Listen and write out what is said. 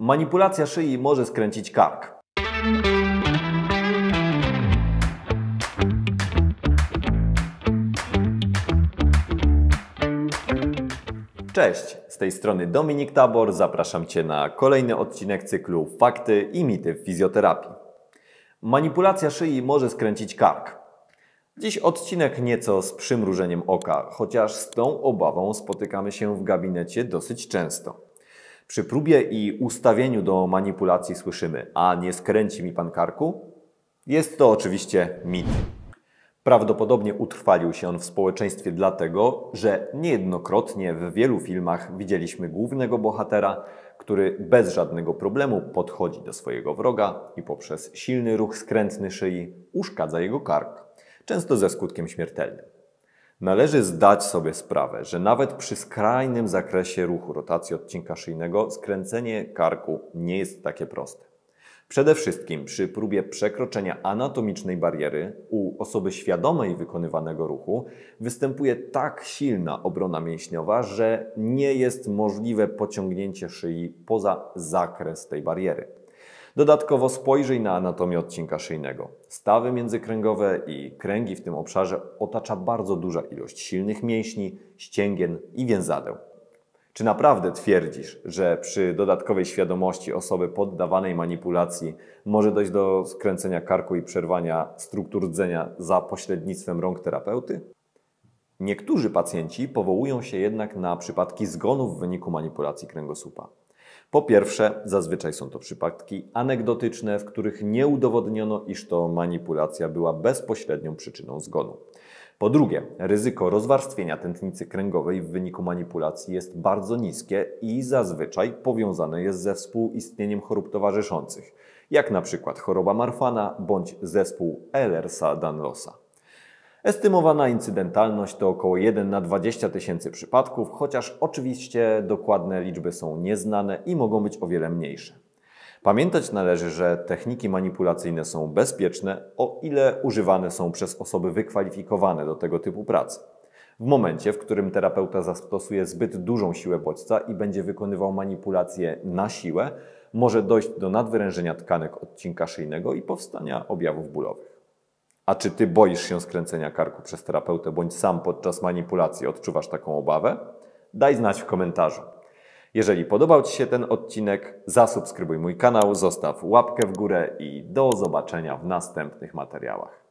Manipulacja szyi może skręcić kark. Cześć, z tej strony Dominik Tabor, zapraszam Cię na kolejny odcinek cyklu Fakty i mity w fizjoterapii. Manipulacja szyi może skręcić kark. Dziś odcinek nieco z przymrużeniem oka, chociaż z tą obawą spotykamy się w gabinecie dosyć często. Przy próbie i ustawieniu do manipulacji słyszymy, a nie skręci mi pan karku? Jest to oczywiście mit. Prawdopodobnie utrwalił się on w społeczeństwie dlatego, że niejednokrotnie w wielu filmach widzieliśmy głównego bohatera, który bez żadnego problemu podchodzi do swojego wroga i poprzez silny ruch skrętny szyi uszkadza jego kark, często ze skutkiem śmiertelnym. Należy zdać sobie sprawę, że nawet przy skrajnym zakresie ruchu rotacji odcinka szyjnego skręcenie karku nie jest takie proste. Przede wszystkim przy próbie przekroczenia anatomicznej bariery u osoby świadomej wykonywanego ruchu występuje tak silna obrona mięśniowa, że nie jest możliwe pociągnięcie szyi poza zakres tej bariery. Dodatkowo spojrzyj na anatomię odcinka szyjnego. Stawy międzykręgowe i kręgi w tym obszarze otacza bardzo duża ilość silnych mięśni, ścięgien i więzadeł. Czy naprawdę twierdzisz, że przy dodatkowej świadomości osoby poddawanej manipulacji może dojść do skręcenia karku i przerwania struktur rdzenia za pośrednictwem rąk terapeuty? Niektórzy pacjenci powołują się jednak na przypadki zgonów w wyniku manipulacji kręgosłupa. Po pierwsze, zazwyczaj są to przypadki anegdotyczne, w których nie udowodniono, iż to manipulacja była bezpośrednią przyczyną zgonu. Po drugie, ryzyko rozwarstwienia tętnicy kręgowej w wyniku manipulacji jest bardzo niskie i zazwyczaj powiązane jest ze współistnieniem chorób towarzyszących, jak na przykład choroba Marfana bądź zespół elersa danlosa Estymowana incydentalność to około 1 na 20 tysięcy przypadków, chociaż oczywiście dokładne liczby są nieznane i mogą być o wiele mniejsze. Pamiętać należy, że techniki manipulacyjne są bezpieczne, o ile używane są przez osoby wykwalifikowane do tego typu pracy. W momencie, w którym terapeuta zastosuje zbyt dużą siłę bodźca i będzie wykonywał manipulacje na siłę, może dojść do nadwyrężenia tkanek odcinka szyjnego i powstania objawów bólowych. A czy ty boisz się skręcenia karku przez terapeutę, bądź sam podczas manipulacji odczuwasz taką obawę? Daj znać w komentarzu. Jeżeli podobał Ci się ten odcinek, zasubskrybuj mój kanał, zostaw łapkę w górę i do zobaczenia w następnych materiałach.